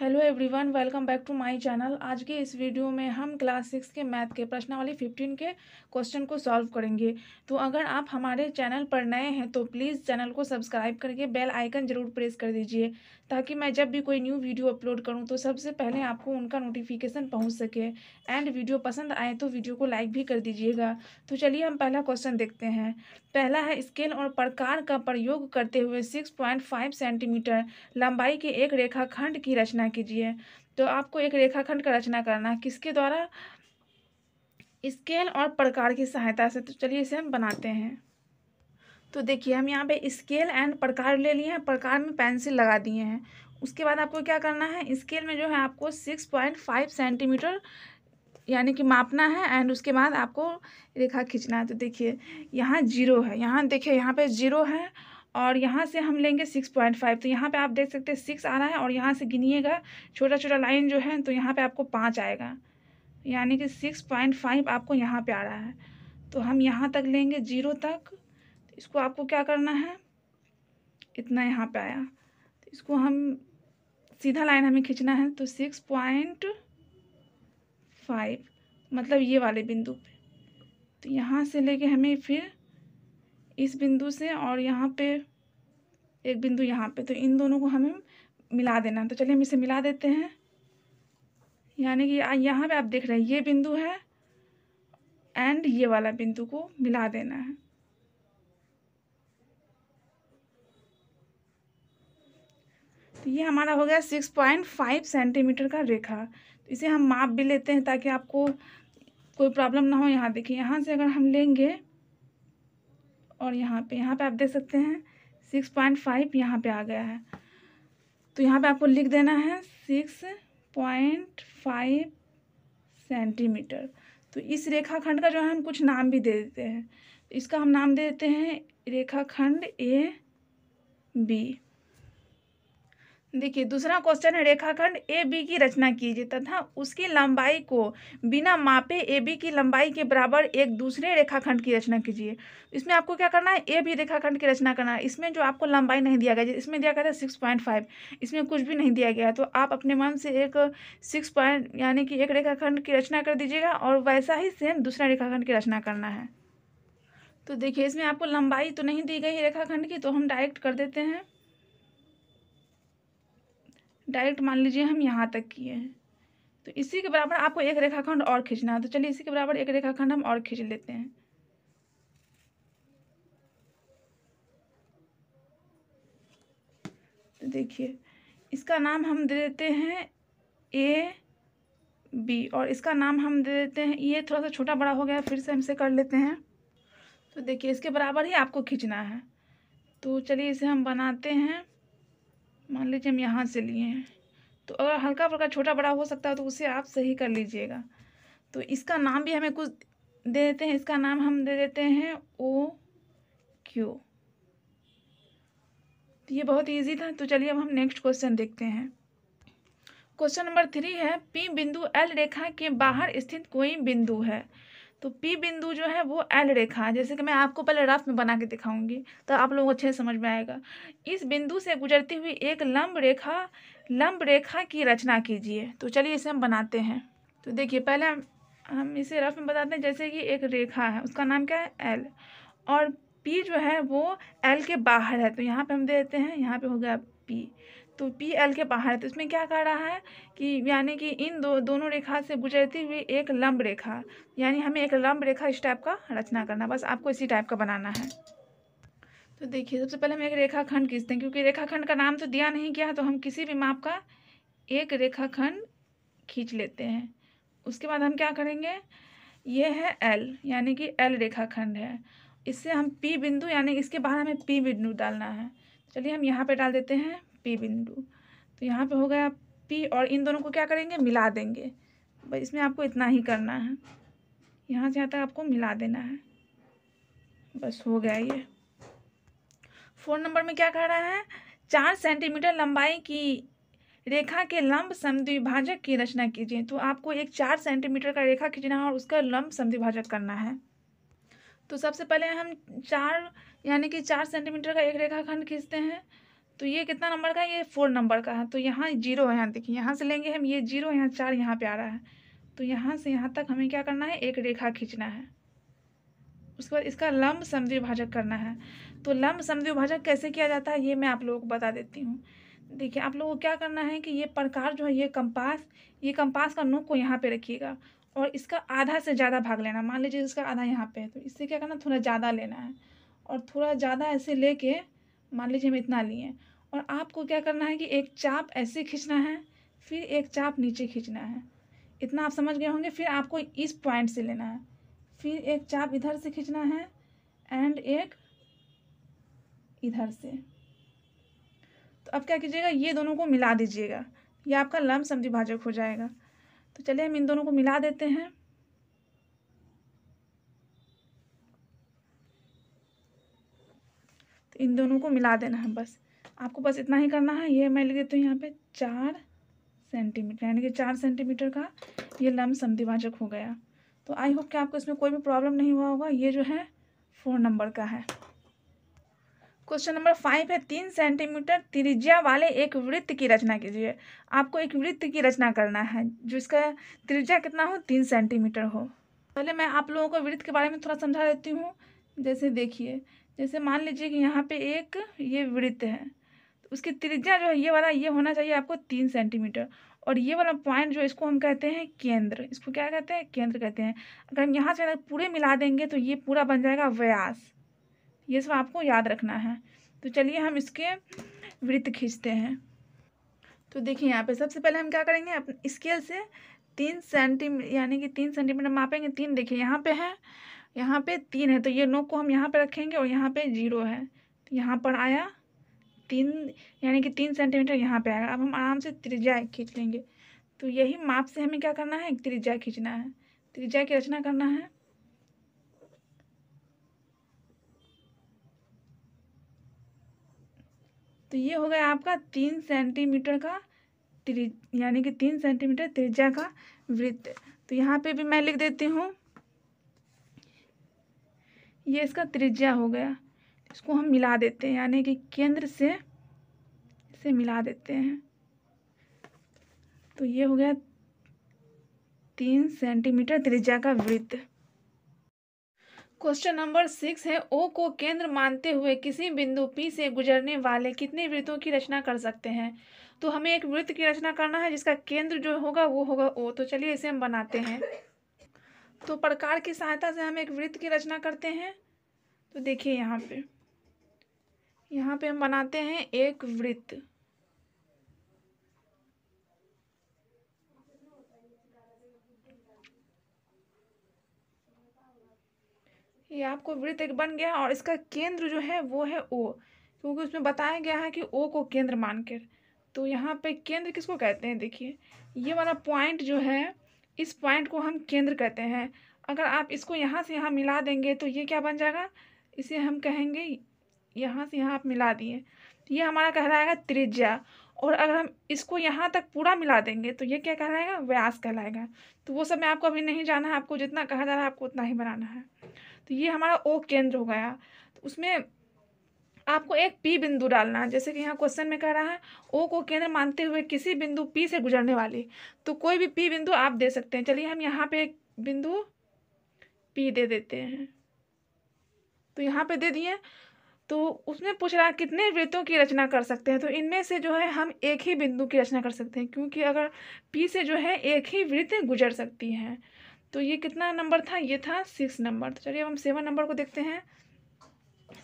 hello everyone welcome back to my channel आज के इस वीडियो में हम क्लास सिक्स के मैथ के प्रश्नावली फिफ्टीन के क्वेश्चन को सॉल्व करेंगे तो अगर आप हमारे चैनल पर नए हैं तो प्लीज़ चैनल को सब्सक्राइब करके बेल आइकन ज़रूर प्रेस कर दीजिए ताकि मैं जब भी कोई न्यू वीडियो अपलोड करूँ तो सबसे पहले आपको उनका नोटिफिकेशन पहुँच सके एंड वीडियो पसंद आए तो वीडियो को लाइक भी कर दीजिएगा तो चलिए हम पहला क्वेश्चन देखते हैं पहला है स्केल और प्रकार का प्रयोग करते हुए सिक्स सेंटीमीटर लंबाई के एक रेखाखंड की रचना रचना कीजिए तो आपको एक रेखाखंड का रचना करना है किसके द्वारा स्केल और प्रकार की सहायता से तो चलिए इसे हम बनाते हैं तो देखिए हम यहाँ पे स्केल एंड प्रकार ले लिए हैं प्रकार में पेंसिल लगा दिए हैं उसके बाद आपको क्या करना है स्केल में जो है आपको सिक्स पॉइंट फाइव सेंटीमीटर यानी कि मापना है एंड उसके बाद आपको रेखा खींचना है तो देखिए यहाँ जीरो है यहाँ देखिए यहाँ पे जीरो है और यहाँ से हम लेंगे सिक्स पॉइंट फाइव तो यहाँ पे आप देख सकते हैं सिक्स आ रहा है और यहाँ से गिनिएगा छोटा छोटा लाइन जो है तो यहाँ पे आपको पाँच आएगा यानी कि सिक्स पॉइंट फाइव आपको यहाँ पे आ रहा है तो हम यहाँ तक लेंगे जीरो तक तो इसको आपको क्या करना है इतना यहाँ पे आया तो इसको हम सीधा लाइन हमें खींचना है तो सिक्स पॉइंट फाइव मतलब ये वाले बिंदु पर तो यहाँ से लेके हमें फिर इस बिंदु से और यहाँ पे एक बिंदु यहाँ पे तो इन दोनों को हमें मिला देना है तो चलिए हम इसे मिला देते हैं यानी कि यहाँ पे आप देख रहे हैं ये बिंदु है एंड ये वाला बिंदु को मिला देना है तो ये हमारा हो गया सिक्स पॉइंट फाइव सेंटीमीटर का रेखा तो इसे हम माप भी लेते हैं ताकि आपको कोई प्रॉब्लम ना हो यहाँ देखिए यहाँ से अगर हम लेंगे और यहाँ पे यहाँ पे आप देख सकते हैं सिक्स पॉइंट फाइव यहाँ पर आ गया है तो यहाँ पे आपको लिख देना है सिक्स पॉइंट फाइव सेंटीमीटर तो इस रेखाखंड का जो है हम कुछ नाम भी दे देते हैं इसका हम नाम दे देते हैं रेखाखंड ए बी देखिए दूसरा क्वेश्चन है रेखाखंड ए बी की रचना कीजिए तथा उसकी लंबाई को बिना मापे ए बी की लंबाई के बराबर एक दूसरे रेखाखंड की रचना कीजिए इसमें आपको क्या करना है ए बी रेखाखंड की रचना करना है इसमें जो आपको लंबाई नहीं दिया गया इसमें दिया गया था सिक्स पॉइंट फाइव इसमें कुछ भी नहीं दिया गया तो आप अपने मन से एक सिक्स पॉइंट यानी कि एक रेखाखंड की रचना कर दीजिएगा और वैसा ही सेम दूसरा रेखाखंड की रचना करना है तो देखिए इसमें आपको लंबाई तो नहीं दी गई रेखाखंड की तो हम डायरेक्ट कर देते हैं डायरेक्ट मान लीजिए हम यहाँ तक किए हैं तो इसी के बराबर आपको एक रेखाखंड और खींचना है तो चलिए इसी के बराबर एक रेखाखंड हम और खींच लेते हैं तो देखिए इसका नाम हम दे देते हैं ए बी और इसका नाम हम दे देते हैं ये थोड़ा सा छोटा बड़ा हो गया फिर से हमसे कर लेते हैं तो देखिए इसके बराबर ही आपको खींचना है तो चलिए इसे हम बनाते हैं मान लीजिए हम यहाँ से लिए हैं तो अगर हल्का फुल्का छोटा बड़ा हो सकता है तो उसे आप सही कर लीजिएगा तो इसका नाम भी हमें कुछ दे देते हैं इसका नाम हम दे देते हैं ओ क्यू तो ये बहुत इजी था तो चलिए अब हम नेक्स्ट क्वेश्चन देखते हैं क्वेश्चन नंबर थ्री है पी बिंदु एल रेखा के बाहर स्थित कोई बिंदु है तो पी बिंदु जो है वो एल रेखा है जैसे कि मैं आपको पहले रफ में बना के दिखाऊंगी तो आप लोगों को अच्छे से समझ में आएगा इस बिंदु से गुजरती हुई एक लंब रेखा लंब रेखा की रचना कीजिए तो चलिए इसे हम बनाते हैं तो देखिए पहले हम हम इसे रफ में बताते हैं जैसे कि एक रेखा है उसका नाम क्या है एल और पी जो है वो एल के बाहर है तो यहाँ पर हम देते हैं यहाँ पर हो गया पी तो पी एल के बाहर है तो इसमें क्या कह रहा है कि यानी कि इन दो दोनों रेखा से गुजरती हुई एक लंब रेखा यानी हमें एक लंब रेखा इस टाइप का रचना करना बस आपको इसी टाइप का बनाना है तो देखिए सबसे पहले हम एक रेखाखंड खींचते हैं क्योंकि रेखाखंड का नाम तो दिया नहीं किया तो हम किसी भी माप का एक रेखाखंड खींच लेते हैं उसके बाद हम क्या करेंगे ये है एल यानी कि एल रेखाखंड है इससे हम पी बिंदु यानी इसके बाहर हमें पी बिंदु डालना है चलिए हम यहाँ पे डाल देते हैं पी बिंदु तो यहाँ पे हो गया पी और इन दोनों को क्या करेंगे मिला देंगे बस इसमें आपको इतना ही करना है यहाँ से यहाँ तक आपको मिला देना है बस हो गया ये फोन नंबर में क्या कह रहा है चार सेंटीमीटर लंबाई की रेखा के लंब समद्विभाजक की रचना कीजिए तो आपको एक चार सेंटीमीटर का रेखा खींचना है और उसका लंब समद्विभाजक करना है तो सबसे पहले हम चार यानी कि चार सेंटीमीटर का एक रेखा खंड खींचते हैं तो ये कितना नंबर का है ये फोर नंबर का है तो यहाँ जीरो है यहाँ देखिए यहाँ से लेंगे हम ये जीरो यहाँ चार यहाँ पे आ रहा है तो यहाँ से यहाँ तक हमें क्या करना है एक रेखा खींचना है उसके बाद इसका लंब समद्विभाजक करना है तो लंब समद्विभाजक कैसे किया जाता है ये मैं आप लोगों को बता देती हूँ देखिए आप लोगों को क्या करना है कि ये प्रकार जो है ये कंपास ये कंपास का नोक को यहाँ पे रखिएगा और इसका आधा से ज़्यादा भाग लेना मान लीजिए इसका आधा यहाँ पे है तो इससे क्या करना थोड़ा ज़्यादा लेना है और थोड़ा ज़्यादा ऐसे ले मान लीजिए हम इतना लिए और आपको क्या करना है कि एक चाप ऐसे खींचना है फिर एक चाप नीचे खींचना है इतना आप समझ गए होंगे फिर आपको इस पॉइंट से लेना है फिर एक चाप इधर से खींचना है एंड एक इधर से तो अब क्या कीजिएगा ये दोनों को मिला दीजिएगा ये आपका लम्ब समद्विभाजक हो जाएगा तो चलिए हम इन दोनों को मिला देते हैं तो इन दोनों को मिला देना है बस आपको बस इतना ही करना है ये मैं लिख देती हूँ यहाँ पे चार सेंटीमीटर यानी कि चार सेंटीमीटर का ये लम्ब संधिवाचक हो गया तो आई होप कि आपको इसमें कोई भी प्रॉब्लम नहीं हुआ होगा ये जो है फोर नंबर का है क्वेश्चन नंबर फाइव है तीन सेंटीमीटर त्रिज्या वाले एक वृत्त की रचना कीजिए आपको एक वृत्त की रचना करना है जो इसका त्रिज्या कितना हो तीन सेंटीमीटर हो पहले मैं आप लोगों को वृत्त के बारे में थोड़ा समझा देती हूँ जैसे देखिए जैसे मान लीजिए कि यहाँ पे एक ये वृत्त है उसकी त्रिज्या जो है ये वाला ये होना चाहिए आपको तीन सेंटीमीटर और ये वाला पॉइंट जो इसको हम कहते हैं केंद्र इसको क्या कहते हैं केंद्र कहते हैं अगर हम यहाँ से अगर पूरे मिला देंगे तो ये पूरा बन जाएगा व्यास ये सब आपको याद रखना है तो चलिए हम इसके वृत्त खींचते हैं तो देखिए यहाँ पे सबसे पहले हम क्या करेंगे अपने स्केल से तीन सेंटीमीटर यानी कि तीन सेंटीमीटर मापेंगे तीन देखिए यहाँ पे है यहाँ पे तीन है तो ये नोक को हम यहाँ पे रखेंगे और यहाँ पे जीरो है तो यहाँ पर आया तीन यानी कि तीन सेंटीमीटर यहाँ पे आएगा अब हम आराम से त्रिज्या खींच लेंगे तो यही माप से हमें क्या करना है त्रिज्या खींचना है त्रिज्या की रचना करना है तो ये हो गया आपका तीन सेंटीमीटर का त्रि यानी कि तीन सेंटीमीटर त्रिज्या का वृत्त तो यहाँ पे भी मैं लिख देती हूँ ये इसका त्रिज्या हो गया उसको हम मिला देते हैं यानी कि केंद्र से इसे मिला देते हैं तो ये हो गया तीन सेंटीमीटर त्रिज्या का वृत्त क्वेश्चन नंबर सिक्स है ओ को केंद्र मानते हुए किसी बिंदु पी से गुजरने वाले कितने वृत्तों की रचना कर सकते हैं तो हमें एक वृत्त की रचना करना है जिसका केंद्र जो होगा वो होगा ओ तो चलिए इसे हम बनाते हैं तो प्रकार की सहायता से हम एक वृत्त की रचना करते हैं तो देखिए यहाँ पे यहाँ पे हम बनाते हैं एक वृत्त ये आपको वृत्त एक बन गया और इसका केंद्र जो है वो है ओ क्योंकि उसमें बताया गया है कि ओ को केंद्र मानकर तो यहाँ पे केंद्र किसको कहते हैं देखिए ये वाला पॉइंट जो है इस पॉइंट को हम केंद्र कहते हैं अगर आप इसको यहाँ से यहाँ मिला देंगे तो ये क्या बन जाएगा इसे हम कहेंगे यहाँ से यहाँ आप मिला दिए तो ये हमारा कहलाएगा त्रिज्या और अगर हम इसको यहाँ तक पूरा मिला देंगे तो ये क्या कहलाएगा व्यास कहलाएगा तो वो सब में आपको अभी नहीं जाना है आपको जितना कहा जा रहा है आपको उतना ही बनाना है तो ये हमारा ओ केंद्र हो गया तो उसमें आपको एक पी बिंदु डालना है जैसे कि यहाँ क्वेश्चन में कह रहा है ओ को केंद्र मानते हुए किसी बिंदु पी से गुजरने वाली तो कोई भी पी बिंदु आप दे सकते हैं चलिए हम यहाँ पे एक बिंदु पी दे देते हैं तो यहाँ पे दे दिए तो उसमें पूछ रहा है कितने वृत्तों की रचना कर सकते हैं तो इनमें से जो है हम एक ही बिंदु की रचना कर सकते हैं क्योंकि अगर पी से जो है एक ही वृत्त गुजर सकती है तो ये कितना नंबर था ये था सिक्स नंबर तो चलिए अब हम सेवन नंबर को देखते हैं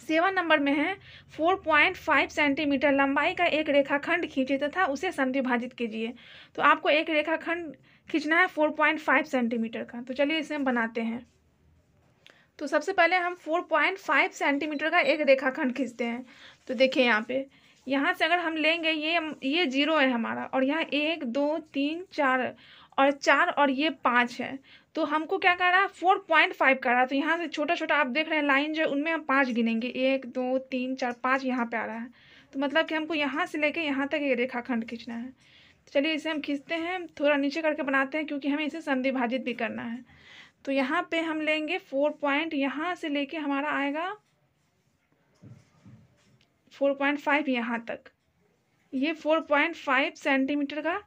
सेवन नंबर में है फोर पॉइंट फाइव सेंटीमीटर लंबाई का एक रेखाखंड खींचे तथा उसे संधिभाजित कीजिए तो आपको एक रेखाखंड खींचना है फोर पॉइंट फाइव सेंटीमीटर का तो चलिए इसे हम बनाते हैं तो सबसे पहले हम 4.5 सेंटीमीटर का एक रेखाखंड खींचते हैं तो देखिए यहाँ पे यहाँ से अगर हम लेंगे ये ये जीरो है हमारा और यहाँ एक दो तीन चार और चार और ये पाँच है तो हमको क्या कर रहा है फोर पॉइंट फाइव कर रहा है तो यहाँ से छोटा छोटा आप देख रहे हैं लाइन जो है उनमें हम पाँच गिनेंगे एक दो तीन चार पाँच यहाँ पे आ रहा है तो मतलब कि हमको यहाँ से लेके यहाँ तक ये रेखाखंड खींचना है तो चलिए इसे हम खींचते हैं थोड़ा नीचे करके बनाते हैं क्योंकि हमें इसे संधिभाजित भी करना है तो यहाँ पे हम लेंगे फोर पॉइंट यहाँ से लेके हमारा आएगा फोर पॉइंट फाइव यहाँ तक ये फोर पॉइंट फाइव सेंटीमीटर का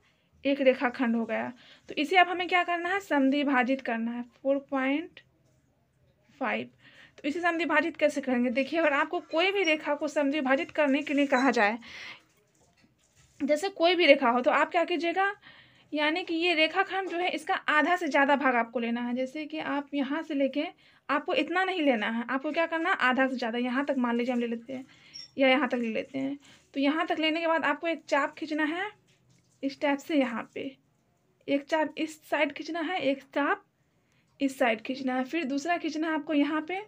एक रेखाखंड हो गया तो इसे अब हमें क्या करना है भाजित करना है फोर पॉइंट फाइव तो इसे भाजित कैसे करेंगे देखिए अगर आपको कोई भी रेखा को भाजित करने के लिए कहा जाए जैसे कोई भी रेखा हो तो आप क्या कीजिएगा यानी कि ये रेखाखंड जो है इसका आधा से ज़्यादा भाग आपको लेना है जैसे कि आप यहाँ से लेके आपको इतना नहीं लेना है आपको क्या करना है आधा से ज़्यादा यहाँ तक मान लीजिए हम ले लेते हैं या यहाँ तक ले लेते हैं तो यहाँ तक लेने के बाद आपको एक चाप खींचना है इस टाइप से यहाँ पे एक चाप इस साइड खींचना है एक चाप इस साइड खींचना है फिर दूसरा खींचना है आपको यहाँ पर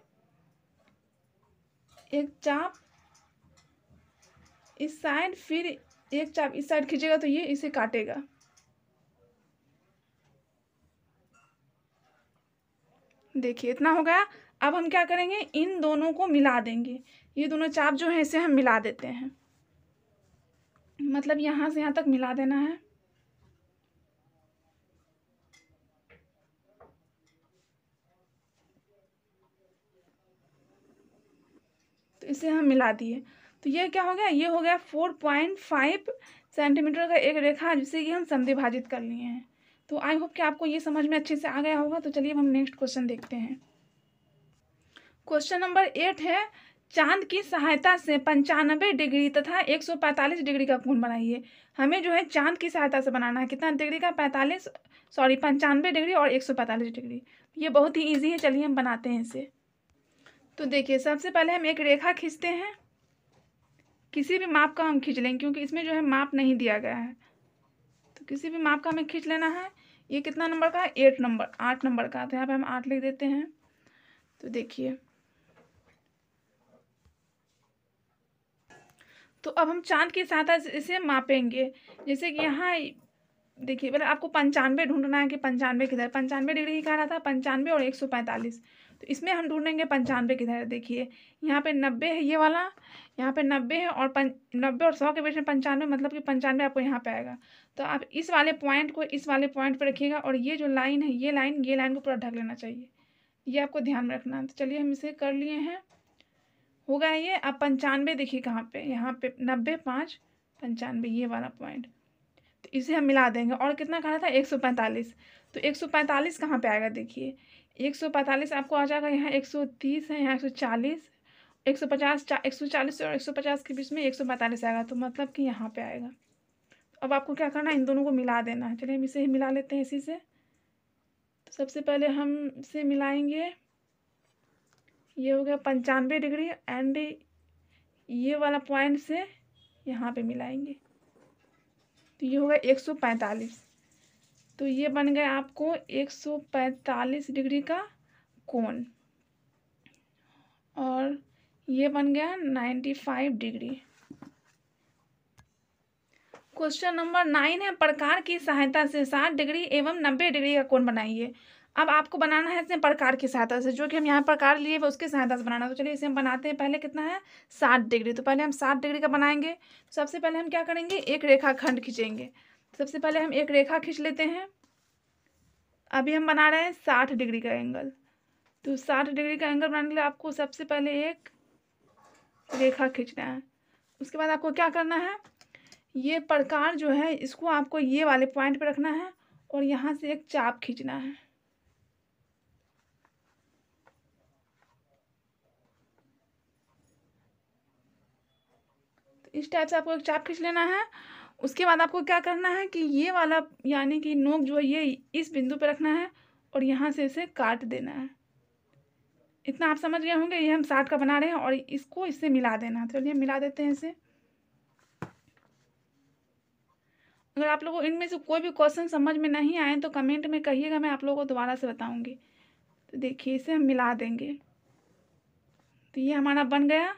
एक चाप इस साइड फिर एक चाप इस साइड खींचेगा तो ये इसे काटेगा देखिए इतना हो गया अब हम क्या करेंगे इन दोनों को मिला देंगे ये दोनों चाप जो हैं इसे हम मिला देते हैं मतलब यहाँ से यहाँ तक मिला देना है तो इसे हम मिला दिए तो ये क्या हो गया ये हो गया फोर पॉइंट फाइव सेंटीमीटर का एक रेखा जिसे कि हम संधिभाजित कर लिए हैं तो आई होप कि आपको ये समझ में अच्छे से आ गया होगा तो चलिए हम नेक्स्ट क्वेश्चन देखते हैं क्वेश्चन नंबर एट है चांद की सहायता से पंचानबे डिग्री तथा 145 डिग्री का कोण बनाइए हमें जो है चांद की सहायता से बनाना है कितना डिग्री का 45 सॉरी पंचानबे डिग्री और 145 डिग्री ये बहुत ही इजी है चलिए हम बनाते हैं इसे तो देखिए सबसे पहले हम एक रेखा खींचते हैं किसी भी माप का हम खींच लें क्योंकि इसमें जो है माप नहीं दिया गया है किसी भी माप का हमें खींच लेना है ये कितना नंबर का है एट नंबर आठ नंबर का तो यहाँ पर हम आठ लिख देते हैं तो देखिए तो अब हम चांद की सहायता इसे मापेंगे जैसे कि यहाँ देखिए मतलब आपको पंचानवे ढूंढना है कि पंचानवे किधर पंचानवे डिग्री ही कह रहा था पंचानवे और एक सौ पैंतालीस तो इसमें हम ढूंढेंगे पंचानवे किधर है देखिए यहाँ पे नब्बे है ये वाला यहाँ पे नब्बे है और पं नब्बे और सौ के बीच में पंचानवे मतलब कि पंचानवे आपको यहाँ पे आएगा तो आप इस वाले पॉइंट को इस वाले पॉइंट पे रखिएगा और ये जो लाइन है ये लाइन ये लाइन को पूरा ढक लेना चाहिए ये आपको ध्यान में रखना है तो चलिए हम इसे कर लिए हैं हो गया ये आप पंचानवे देखिए कहाँ पर यहाँ पर नब्बे पाँच पंचानवे ये वाला पॉइंट तो इसे हम मिला देंगे और कितना खाना था एक सौ पैंतालीस तो एक सौ पैंतालीस कहाँ पर आएगा देखिए एक सौ पैंतालीस आपको आ जाएगा यहाँ एक सौ तीस है यहाँ एक सौ चालीस एक सौ पचास एक सौ चालीस और एक सौ पचास के बीच में एक सौ पैंतालीस आएगा तो मतलब कि यहाँ पे आएगा तो अब आपको क्या करना है इन दोनों को मिला देना है चलिए हम इसे ही मिला लेते हैं इसी से तो सबसे पहले हम इसे मिलाएंगे ये हो गया पंचानवे डिग्री एंड ये वाला पॉइंट से यहाँ पे मिलाएंगे तो ये होगा एक सौ पैंतालीस तो ये बन गया आपको 145 डिग्री का कोण और ये बन गया 95 डिग्री क्वेश्चन नंबर नाइन है प्रकार की सहायता से 60 डिग्री एवं नब्बे डिग्री का कोण बनाइए अब आपको बनाना है इसमें प्रकार की सहायता से जो कि हम यहाँ प्रकार लिए हुए उसकी सहायता से बनाना तो चलिए इसे हम बनाते हैं पहले कितना है साठ डिग्री तो पहले हम साठ डिग्री का बनाएंगे सबसे पहले हम क्या करेंगे एक रेखाखंड खींचेंगे सबसे पहले हम एक रेखा खींच लेते हैं अभी हम बना रहे हैं साठ डिग्री का एंगल तो साठ डिग्री का एंगल बनाने के लिए आपको सबसे पहले एक रेखा खींचना है उसके बाद आपको क्या करना है ये प्रकार जो है इसको आपको ये वाले पॉइंट पर रखना है और यहाँ से एक चाप खींचना है तो इस टाइप से आपको एक चाप खींच लेना है उसके बाद आपको क्या करना है कि ये वाला यानी कि नोक जो है ये इस बिंदु पर रखना है और यहाँ से इसे काट देना है इतना आप समझ गए होंगे ये हम साठ का बना रहे हैं और इसको इससे मिला देना है चलिए मिला देते हैं इसे अगर आप लोगों को इनमें से कोई भी क्वेश्चन समझ में नहीं आए तो कमेंट में कहिएगा मैं आप लोगों को दोबारा से बताऊंगी तो देखिए इसे हम मिला देंगे तो ये हमारा बन गया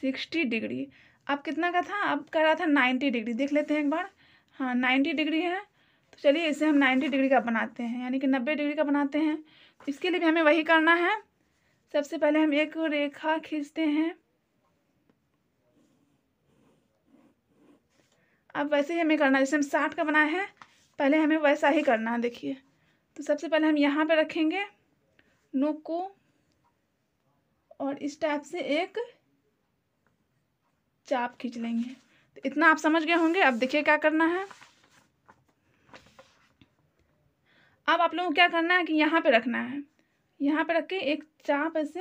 सिक्सटी डिग्री अब कितना का था अब कह रहा था नाइन्टी डिग्री देख लेते हैं एक बार हाँ नाइन्टी डिग्री है तो चलिए इसे हम नाइन्टी डिग्री का बनाते हैं यानी कि नब्बे डिग्री का बनाते हैं इसके लिए भी हमें वही करना है सबसे पहले हम एक रेखा खींचते हैं अब वैसे ही हमें करना है जैसे हम साठ का बनाए हैं पहले हमें वैसा ही करना है देखिए तो सबसे पहले हम यहाँ पे रखेंगे नोक को और इस टाइप से एक चाप खींच लेंगे तो इतना आप समझ गए होंगे अब देखिए क्या करना है अब आप लोगों को क्या करना है कि यहाँ पे रखना है यहाँ पे रख के एक चाप ऐसे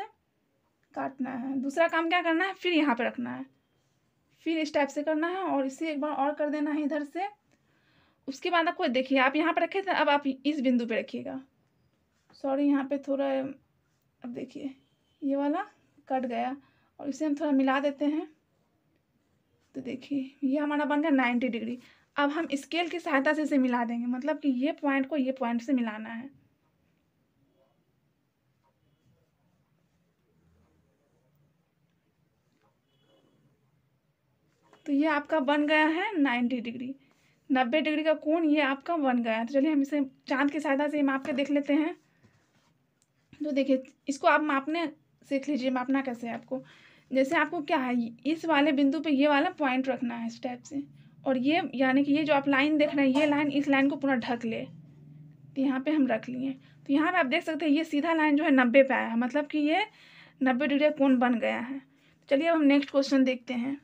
काटना है दूसरा काम क्या करना है फिर यहाँ पे रखना है फिर इस टाइप से करना है और इसे एक बार और कर देना है इधर से उसके बाद आपको देखिए आप यहाँ पर रखे थे अब आप इस बिंदु पे रखिएगा सॉरी यहाँ पे थोड़ा अब देखिए ये वाला कट गया और इसे हम थोड़ा मिला देते हैं तो देखिए ये हमारा बन गया नाइन्टी डिग्री अब हम स्केल की सहायता से इसे मिला देंगे मतलब कि ये पॉइंट को ये पॉइंट से मिलाना है तो ये आपका बन गया है नाइन्टी डिग्री नब्बे डिग्री का कोण ये आपका बन गया है तो चलिए हम इसे चांद की सहायता से माप के देख लेते हैं तो देखिए इसको आप मापने सीख लीजिए मापना कैसे है आपको जैसे आपको क्या है इस वाले बिंदु पे ये वाला पॉइंट रखना है इस टाइप से और ये यानी कि ये जो आप लाइन देख रहे हैं ये लाइन इस लाइन को पूरा ढक ले तो यहाँ पे हम रख लिए तो यहाँ पे आप देख सकते हैं ये सीधा लाइन जो है नब्बे पे आया है मतलब कि ये नब्बे डिग्री कौन बन गया है चलिए अब हम नेक्स्ट क्वेश्चन देखते हैं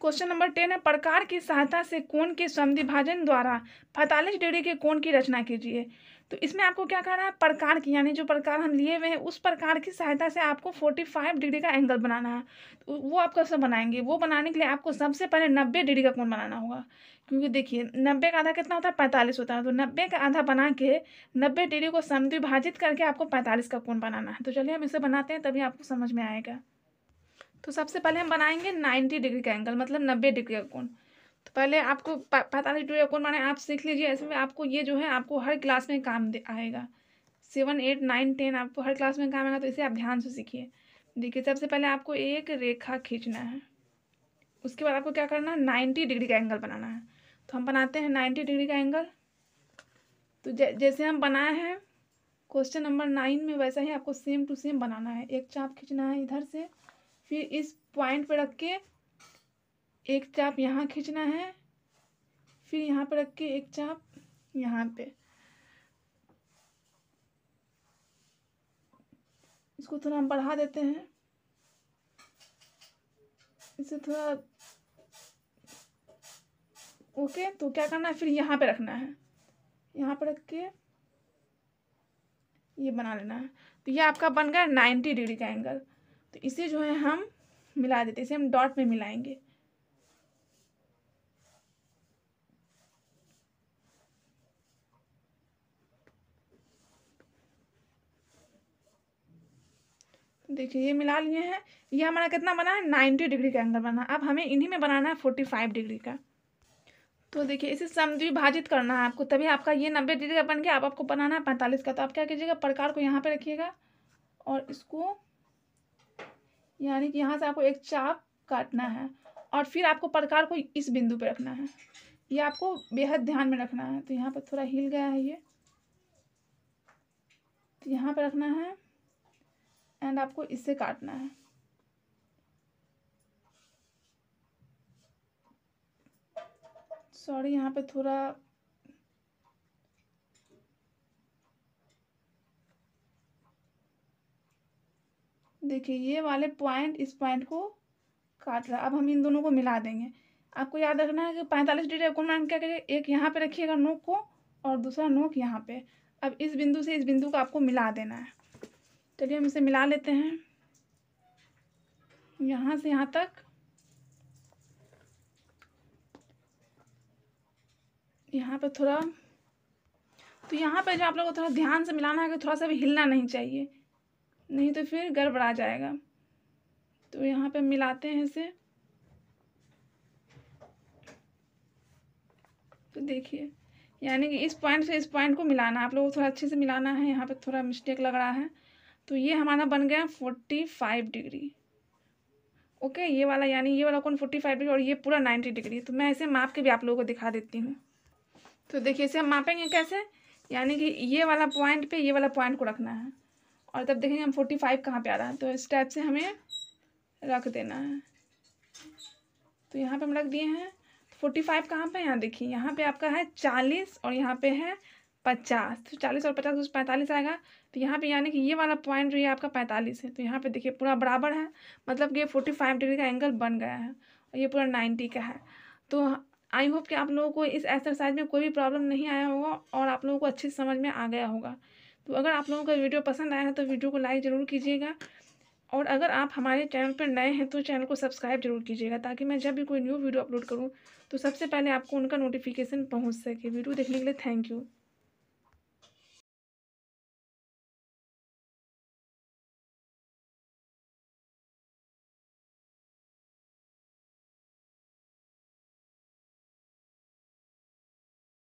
क्वेश्चन नंबर टेन है प्रकार की सहायता से कोण के समिभाजन द्वारा पैंतालीस डिग्री के कोण की रचना कीजिए तो इसमें आपको क्या करना है प्रकार की यानी जो प्रकार हम लिए हुए हैं उस प्रकार की सहायता से आपको फोर्टी फाइव डिग्री का एंगल बनाना है तो वो आप कैसे बनाएंगे वो बनाने के लिए आपको सबसे पहले नब्बे डिग्री का कोण बनाना होगा क्योंकि देखिए नब्बे का आधा कितना होता है पैंतालीस होता है तो नब्बे का आधा बना के नब्बे डिग्री को समद्विभाजित करके आपको पैंतालीस का कोण बनाना है तो चलिए हम इसे बनाते हैं तभी आपको समझ में आएगा तो सबसे पहले हम बनाएंगे नाइन्टी डिग्री का एंगल मतलब नब्बे डिग्री का कोण तो पहले आपको पैंतालीस टू अकाउंट बनाए आप सीख लीजिए ऐसे में आपको ये जो है आपको हर क्लास में काम आएगा सेवन एट नाइन टेन आपको हर क्लास में काम आएगा तो इसे आप ध्यान से सीखिए देखिए सबसे पहले आपको एक रेखा खींचना है उसके बाद आपको क्या करना है नाइन्टी डिग्री का एंगल बनाना है तो हम बनाते हैं नाइन्टी डिग्री का एंगल तो जै, जैसे हम बनाए हैं क्वेश्चन नंबर नाइन में वैसा ही आपको सेम टू सेम बनाना है एक चाप खींचना है इधर से फिर इस पॉइंट पे रख के एक चाप यहाँ खींचना है फिर यहाँ पर रख के एक चाप यहाँ पे इसको थोड़ा हम बढ़ा देते हैं इसे थोड़ा ओके तो क्या करना है फिर यहाँ पे रखना है यहाँ पर रख के ये बना लेना है तो ये आपका बन गया नाइन्टी डिग्री का एंगल तो इसे जो है हम मिला देते इसे हम डॉट में मिलाएंगे देखिए ये मिला लिए हैं ये हमारा कितना बना है नाइन्टी डिग्री का एंगल बना अब हमें इन्हीं में बनाना है फोर्टी फाइव डिग्री का तो देखिए इसे समद्विभाजित करना है आपको तभी आपका ये नब्बे डिग्री का बन गया अब आपको बनाना है पैंतालीस का तो आप क्या कीजिएगा प्रकार को यहाँ पर रखिएगा और इसको यानी कि यहाँ से आपको एक चाप काटना है और फिर आपको प्रकार को इस बिंदु पर रखना है ये आपको बेहद ध्यान में रखना है तो यहाँ पर थोड़ा हिल गया है ये तो यहाँ पर रखना है एंड आपको इसे काटना है सॉरी यहाँ पे थोड़ा देखिए ये वाले पॉइंट इस पॉइंट को काट रहा अब हम इन दोनों को मिला देंगे आपको याद रखना है कि पैंतालीस डिग्री कौन मैम क्या करिए एक यहाँ पे रखिएगा नोक को और दूसरा नोक यहाँ पे अब इस बिंदु से इस बिंदु को आपको मिला देना है चलिए हम इसे मिला लेते हैं यहाँ से यहाँ तक यहाँ पर थोड़ा तो यहाँ पर जो आप लोगों को थोड़ा ध्यान से मिलाना है कि थोड़ा सा भी हिलना नहीं चाहिए नहीं तो फिर गड़बड़ा जाएगा तो यहाँ पर मिलाते हैं इसे तो देखिए यानी कि इस पॉइंट से इस पॉइंट को मिलाना आप लोगों को थोड़ा अच्छे से मिलाना है यहाँ पर थोड़ा मिस्टेक लग रहा है तो ये हमारा बन गया फोर्टी फाइव डिग्री ओके ये वाला यानी ये वाला कौन फोर्टी फाइव डिग्री और ये पूरा नाइन्टी डिग्री तो मैं ऐसे माप के भी आप लोगों को दिखा देती हूँ तो देखिए इसे हम मापेंगे कैसे यानी कि ये वाला पॉइंट पे ये वाला पॉइंट को रखना है और तब देखेंगे हम फोर्टी फाइव कहाँ पर आ रहा है तो इस टाइप से हमें रख देना है तो यहाँ पर हम रख दिए हैं फोर्टी तो फाइव कहाँ पर यहाँ देखिए यहाँ पर आपका है चालीस और यहाँ पर है पचास तो चालीस और पचास तो उस पैंतालीस आएगा तो यहाँ पे यानी कि ये वाला पॉइंट जो है आपका पैंतालीस है तो यहाँ पे देखिए पूरा बराबर है मतलब कि ये फोर्टी फाइव डिग्री का एंगल बन गया है और ये पूरा नाइन्टी का है तो आई होप कि आप लोगों को इस एक्सरसाइज में कोई भी प्रॉब्लम नहीं आया होगा और आप लोगों को अच्छी समझ में आ गया होगा तो अगर आप लोगों को वीडियो पसंद आया है तो वीडियो को लाइक ज़रूर कीजिएगा और अगर आप हमारे चैनल पर नए हैं तो चैनल को सब्सक्राइब जरूर कीजिएगा ताकि मैं जब भी कोई न्यू वीडियो अपलोड करूँ तो सबसे पहले आपको उनका नोटिफिकेशन पहुँच सके वीडियो देखने के लिए थैंक यू